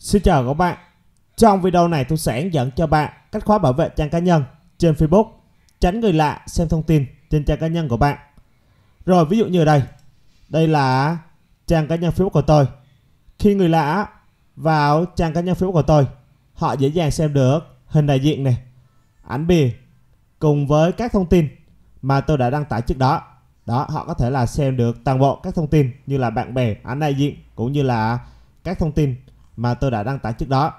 Xin chào các bạn. Trong video này tôi sẽ hướng dẫn cho bạn cách khóa bảo vệ trang cá nhân trên Facebook, tránh người lạ xem thông tin trên trang cá nhân của bạn. Rồi ví dụ như ở đây. Đây là trang cá nhân Facebook của tôi. Khi người lạ vào trang cá nhân Facebook của tôi, họ dễ dàng xem được hình đại diện này, ảnh bìa cùng với các thông tin mà tôi đã đăng tải trước đó. Đó, họ có thể là xem được toàn bộ các thông tin như là bạn bè, ảnh đại diện cũng như là các thông tin mà tôi đã đăng tải trước đó.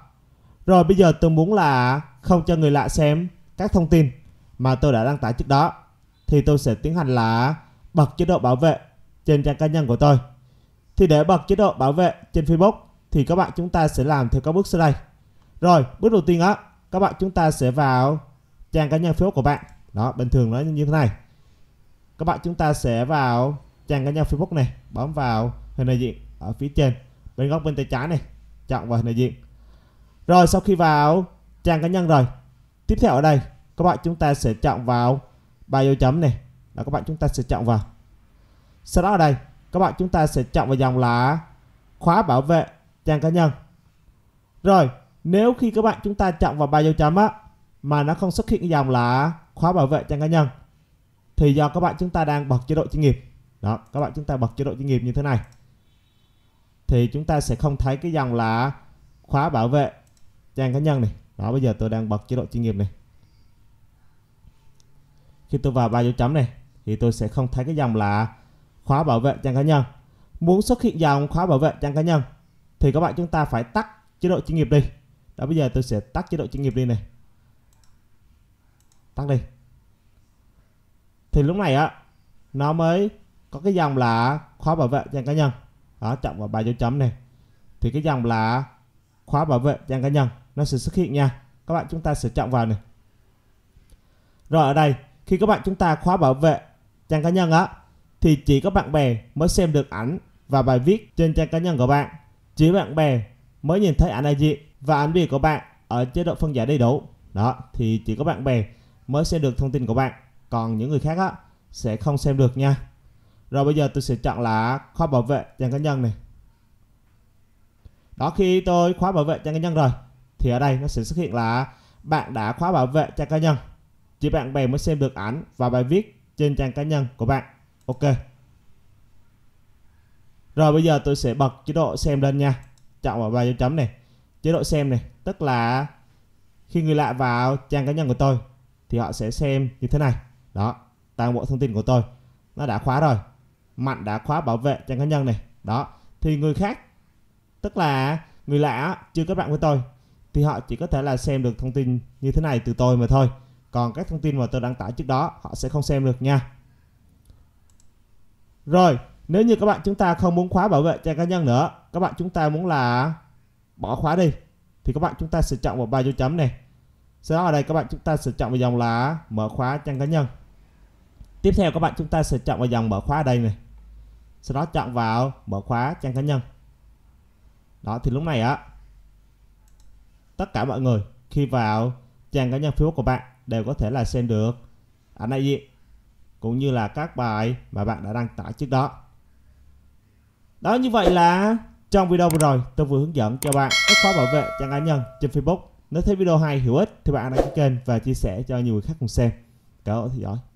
Rồi bây giờ tôi muốn là không cho người lạ xem các thông tin mà tôi đã đăng tải trước đó thì tôi sẽ tiến hành là bật chế độ bảo vệ trên trang cá nhân của tôi. Thì để bật chế độ bảo vệ trên Facebook thì các bạn chúng ta sẽ làm theo các bước sau đây. Rồi, bước đầu tiên á, các bạn chúng ta sẽ vào trang cá nhân Facebook của bạn. Đó, bình thường nó như thế này. Các bạn chúng ta sẽ vào trang cá nhân Facebook này, bấm vào hình đại diện ở phía trên bên góc bên tay trái này chọn vào hình đại diện rồi sau khi vào trang cá nhân rồi tiếp theo ở đây các bạn chúng ta sẽ chọn vào ba dấu chấm này là các bạn chúng ta sẽ chọn vào sau đó ở đây các bạn chúng ta sẽ chọn vào dòng là khóa bảo vệ trang cá nhân rồi nếu khi các bạn chúng ta chọn vào ba dấu chấm á mà nó không xuất hiện dòng là khóa bảo vệ trang cá nhân thì do các bạn chúng ta đang bật chế độ chuyên nghiệp đó các bạn chúng ta bật chế độ chuyên nghiệp như thế này thì chúng ta sẽ không thấy cái dòng là khóa bảo vệ trang cá nhân này đó bây giờ tôi đang bật chế độ chuyên nghiệp này khi tôi vào ba dấu chấm này thì tôi sẽ không thấy cái dòng là khóa bảo vệ trang cá nhân muốn xuất hiện dòng khóa bảo vệ trang cá nhân thì các bạn chúng ta phải tắt chế độ chuyên nghiệp đi đó bây giờ tôi sẽ tắt chế độ chuyên nghiệp đi này tắt đi thì lúc này á nó mới có cái dòng là khóa bảo vệ trang cá nhân đó chọn vào ba dấu chấm này thì cái dòng là khóa bảo vệ trang cá nhân nó sẽ xuất hiện nha các bạn chúng ta sẽ chọn vào này rồi ở đây khi các bạn chúng ta khóa bảo vệ trang cá nhân á thì chỉ có bạn bè mới xem được ảnh và bài viết trên trang cá nhân của bạn chỉ bạn bè mới nhìn thấy ảnh đại diện và ảnh bìa của bạn ở chế độ phân giải đầy đủ đó thì chỉ có bạn bè mới xem được thông tin của bạn còn những người khác á sẽ không xem được nha rồi bây giờ tôi sẽ chọn là khóa bảo vệ trang cá nhân này. Đó khi tôi khóa bảo vệ trang cá nhân rồi thì ở đây nó sẽ xuất hiện là bạn đã khóa bảo vệ trang cá nhân. Chỉ bạn bè mới xem được ảnh và bài viết trên trang cá nhân của bạn. Ok. Rồi bây giờ tôi sẽ bật chế độ xem lên nha. Chọn vào ba dấu chấm này. Chế độ xem này, tức là khi người lạ vào trang cá nhân của tôi thì họ sẽ xem như thế này. Đó, toàn bộ thông tin của tôi nó đã khóa rồi mạnh đã khóa bảo vệ trang cá nhân này đó thì người khác tức là người lạ chưa kết bạn với tôi thì họ chỉ có thể là xem được thông tin như thế này từ tôi mà thôi còn các thông tin mà tôi đăng tải trước đó họ sẽ không xem được nha rồi nếu như các bạn chúng ta không muốn khóa bảo vệ trang cá nhân nữa các bạn chúng ta muốn là bỏ khóa đi thì các bạn chúng ta sẽ chọn vào bài dấu chấm này sau đó ở đây các bạn chúng ta sẽ chọn vào dòng là mở khóa trang cá nhân tiếp theo các bạn chúng ta sẽ chọn vào dòng mở khóa ở đây này sau đó chọn vào mở khóa trang cá nhân đó thì lúc này á tất cả mọi người khi vào trang cá nhân Facebook của bạn đều có thể là xem được ảnh đại diện cũng như là các bài mà bạn đã đăng tải trước đó đó như vậy là trong video vừa rồi tôi vừa hướng dẫn cho bạn cách khóa bảo vệ trang cá nhân trên Facebook nếu thấy video hay hữu ích thì bạn đăng ký kênh và chia sẻ cho nhiều người khác cùng xem cảm ơn theo dõi